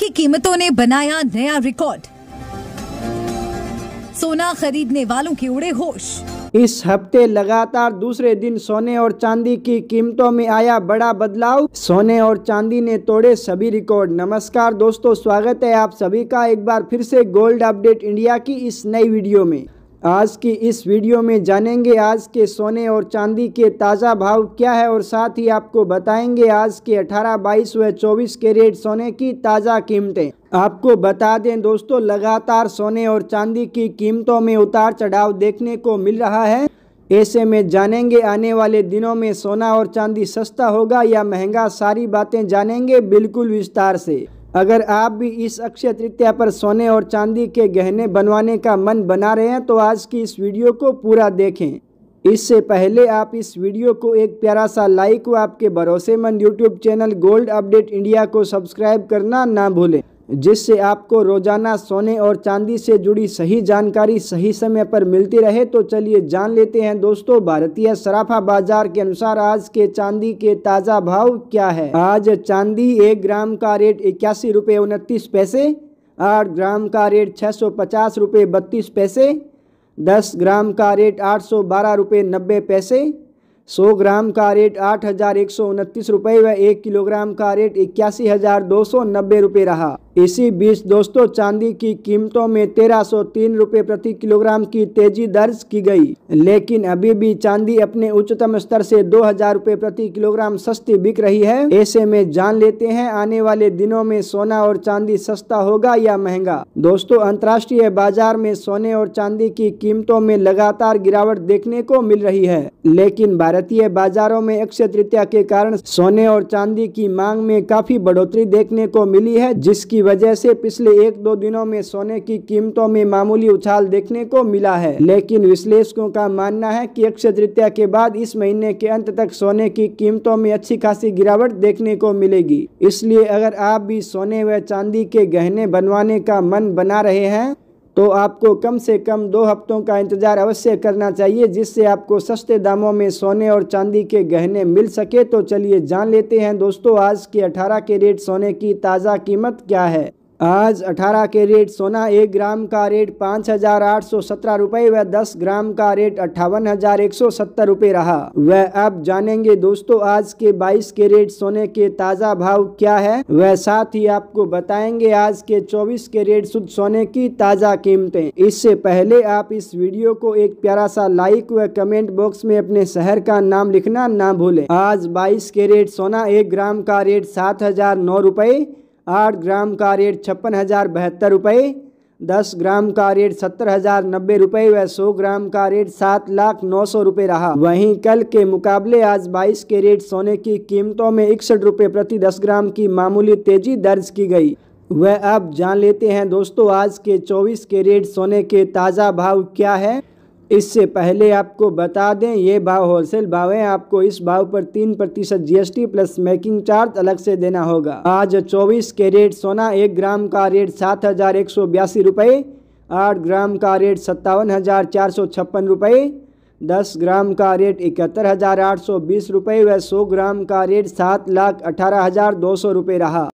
की कीमतों ने बनाया नया रिकॉर्ड सोना खरीदने वालों के उड़े होश इस हफ्ते लगातार दूसरे दिन सोने और चांदी की कीमतों में आया बड़ा बदलाव सोने और चांदी ने तोड़े सभी रिकॉर्ड नमस्कार दोस्तों स्वागत है आप सभी का एक बार फिर से गोल्ड अपडेट इंडिया की इस नई वीडियो में आज की इस वीडियो में जानेंगे आज के सोने और चांदी के ताज़ा भाव क्या है और साथ ही आपको बताएंगे आज के 18, 22 व 24 रेट सोने की ताज़ा कीमतें आपको बता दें दोस्तों लगातार सोने और चांदी की कीमतों में उतार चढ़ाव देखने को मिल रहा है ऐसे में जानेंगे आने वाले दिनों में सोना और चांदी सस्ता होगा या महंगा सारी बातें जानेंगे बिल्कुल विस्तार से अगर आप भी इस अक्षय तृतीया पर सोने और चांदी के गहने बनवाने का मन बना रहे हैं तो आज की इस वीडियो को पूरा देखें इससे पहले आप इस वीडियो को एक प्यारा सा लाइक व आपके भरोसेमंद YouTube channel gold update India को सब्सक्राइब करना ना भूलें जिससे आपको रोज़ाना सोने और चांदी से जुड़ी सही जानकारी सही समय पर मिलती रहे तो चलिए जान लेते हैं दोस्तों भारतीय सराफा बाजार के अनुसार आज के चांदी के ताज़ा भाव क्या है आज चांदी एक ग्राम का रेट इक्यासी रुपये उनतीस पैसे आठ ग्राम का रेट छः सौ पचास रुपये बत्तीस पैसे दस ग्राम का रेट आठ सौ बारह रुपये नब्बे पैसे सौ ग्राम का रेट आठ हज़ार एक सौ उनतीस रुपये व एक किलोग्राम का रेट इक्यासी हज़ार दो सौ नब्बे रुपये रहा इसी बीच दोस्तों चांदी की कीमतों में तेरह सौ तीन रुपये प्रति किलोग्राम की तेजी दर्ज की गई लेकिन अभी भी चांदी अपने उच्चतम स्तर से दो हजार रुपये प्रति किलोग्राम सस्ती बिक रही है ऐसे में जान लेते हैं आने वाले दिनों में सोना और चांदी सस्ता होगा या महंगा दोस्तों अंतर्राष्ट्रीय बाजार में सोने और चांदी की कीमतों में लगातार गिरावट देखने को मिल रही है लेकिन भारतीय बाजारों में अक्षय तृतीया के कारण सोने और चांदी की मांग में काफी बढ़ोतरी देखने को मिली है जिसकी वजह से पिछले एक दो दिनों में सोने की कीमतों में मामूली उछाल देखने को मिला है लेकिन विश्लेषकों का मानना है कि अक्षय तृतीया के बाद इस महीने के अंत तक सोने की कीमतों में अच्छी खासी गिरावट देखने को मिलेगी इसलिए अगर आप भी सोने व चांदी के गहने बनवाने का मन बना रहे हैं तो आपको कम से कम दो हफ्तों का इंतज़ार अवश्य करना चाहिए जिससे आपको सस्ते दामों में सोने और चांदी के गहने मिल सके तो चलिए जान लेते हैं दोस्तों आज के 18 के रेट सोने की ताज़ा कीमत क्या है आज 18 रेट सोना एक ग्राम का रेट पाँच हजार आठ सौ सत्रह रूपए व दस ग्राम का रेट अट्ठावन हजार एक सौ सत्तर रूपए रहा वह अब जानेंगे दोस्तों आज के 22 रेट सोने के ताज़ा भाव क्या है वह साथ ही आपको बताएंगे आज के 24 रेट शुद्ध सोने की ताज़ा कीमतें इससे पहले आप इस वीडियो को एक प्यारा सा लाइक व कमेंट बॉक्स में अपने शहर का नाम लिखना ना भूले आज बाईस के रेट सोना एक ग्राम का रेट सात हजार नौ आठ ग्राम का रेट छप्पन हज़ार बहत्तर रुपये दस ग्राम का रेट सत्तर हज़ार नब्बे रुपये व सौ ग्राम का रेट सात लाख नौ सौ रुपये रहा वहीं कल के मुकाबले आज बाईस के रेट सोने की कीमतों में इकसठ रुपये प्रति दस ग्राम की मामूली तेजी दर्ज की गई वह अब जान लेते हैं दोस्तों आज के चौबीस के रेट सोने के ताज़ा भाव क्या है इससे पहले आपको बता दें ये भाव होलसेल भाव है आपको इस भाव पर तीन प्रतिशत जीएसटी प्लस मेकिंग चार्ज अलग से देना होगा आज 24 के रेट सोना एक ग्राम का रेट सात हजार एक सौ बयासी रुपये आठ ग्राम का रेट सत्तावन हजार चार सौ छप्पन रुपये दस ग्राम का रेट इकहत्तर हजार आठ सौ बीस रुपये व सौ ग्राम का रेट सात लाख अठारह हजार दो सौ रुपये रहा